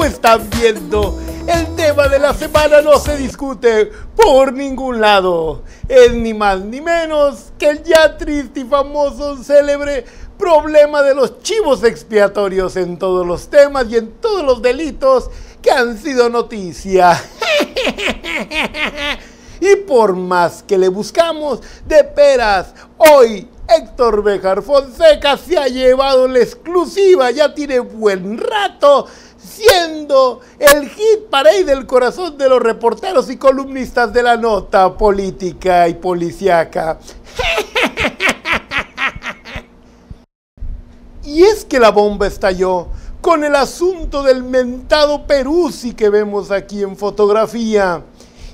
Como están viendo, el tema de la semana no se discute por ningún lado. Es ni más ni menos que el ya triste y famoso célebre problema de los chivos expiatorios en todos los temas y en todos los delitos que han sido noticia. y por más que le buscamos de peras, hoy Héctor Bejar Fonseca se ha llevado la exclusiva, ya tiene buen rato siendo el hit parade del corazón de los reporteros y columnistas de la nota política y policíaca. y es que la bomba estalló con el asunto del mentado perusi que vemos aquí en fotografía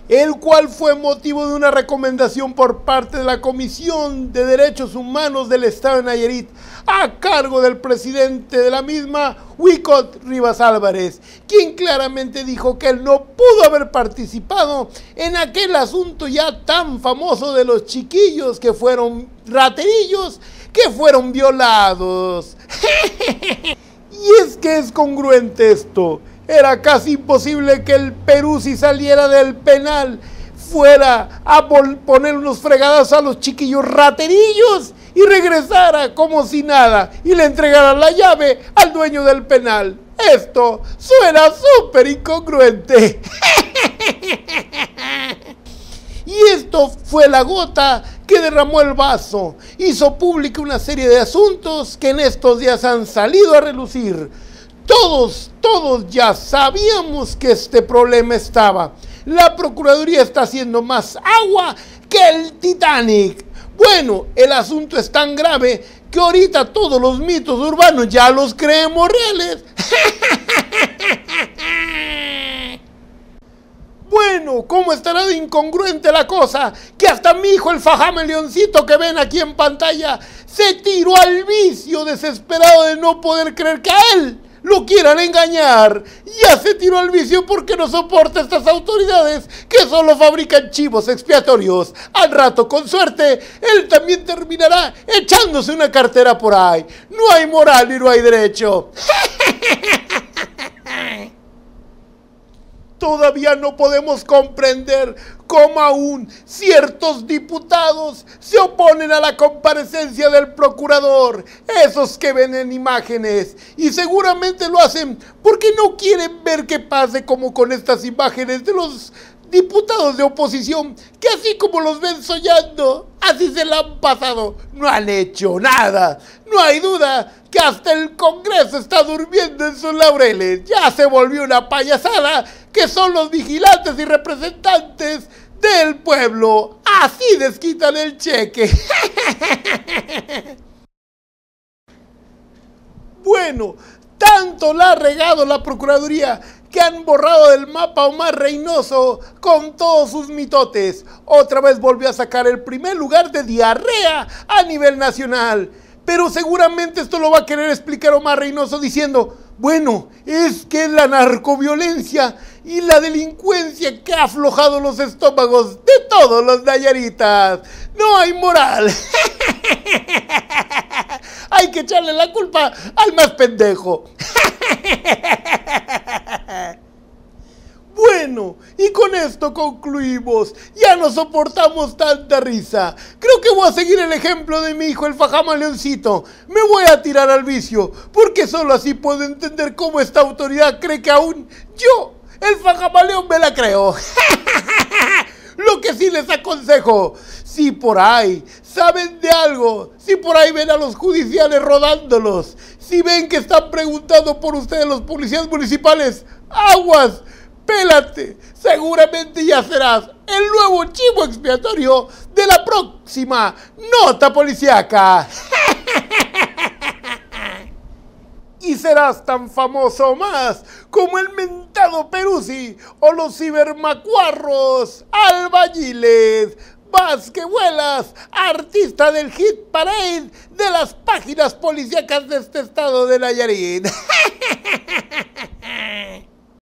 el cual fue motivo de una recomendación por parte de la Comisión de Derechos Humanos del Estado de Nayarit, a cargo del presidente de la misma, Wicot Rivas Álvarez, quien claramente dijo que él no pudo haber participado en aquel asunto ya tan famoso de los chiquillos que fueron raterillos, que fueron violados. y es que es congruente esto. Era casi imposible que el Perú, si saliera del penal, fuera a poner unos fregadas a los chiquillos raterillos y regresara como si nada y le entregara la llave al dueño del penal. Esto suena súper incongruente. y esto fue la gota que derramó el vaso. Hizo pública una serie de asuntos que en estos días han salido a relucir todos, todos ya sabíamos que este problema estaba. La Procuraduría está haciendo más agua que el Titanic. Bueno, el asunto es tan grave que ahorita todos los mitos urbanos ya los creemos reales. Bueno, ¿cómo estará de incongruente la cosa? Que hasta mi hijo el fajame leoncito que ven aquí en pantalla se tiró al vicio desesperado de no poder creer que a él lo quieran engañar. Ya se tiró al vicio porque no soporta estas autoridades que solo fabrican chivos expiatorios. Al rato, con suerte, él también terminará echándose una cartera por ahí. No hay moral y no hay derecho. Todavía no podemos comprender cómo aún ciertos diputados se oponen a la comparecencia del procurador, esos que ven en imágenes, y seguramente lo hacen porque no quieren ver qué pase como con estas imágenes de los diputados de oposición que así como los ven soñando, así se la han pasado. No han hecho nada. No hay duda que hasta el Congreso está durmiendo en sus laureles. Ya se volvió una payasada que son los vigilantes y representantes del pueblo. Así desquitan el cheque. bueno, tanto la ha regado la Procuraduría han borrado del mapa Omar Reynoso con todos sus mitotes. Otra vez volvió a sacar el primer lugar de diarrea a nivel nacional. Pero seguramente esto lo va a querer explicar Omar Reynoso diciendo, bueno, es que la narcoviolencia y la delincuencia que ha aflojado los estómagos de todos los Dayaritas. No hay moral. Hay que echarle la culpa al más pendejo. concluimos. Ya no soportamos tanta risa. Creo que voy a seguir el ejemplo de mi hijo el Fajama Leoncito. Me voy a tirar al vicio, porque solo así puedo entender cómo esta autoridad cree que aún yo, el Fajama León, me la creo. Lo que sí les aconsejo, si por ahí saben de algo, si por ahí ven a los judiciales rodándolos, si ven que están preguntando por ustedes los policías municipales, aguas, pélate, seguramente ya serás el nuevo chivo expiatorio de la próxima nota policiaca. y serás tan famoso más como el mentado Peruzzi o los cibermacuarros albañiles. Vas artista del hit parade de las páginas policíacas de este estado de Nayarit.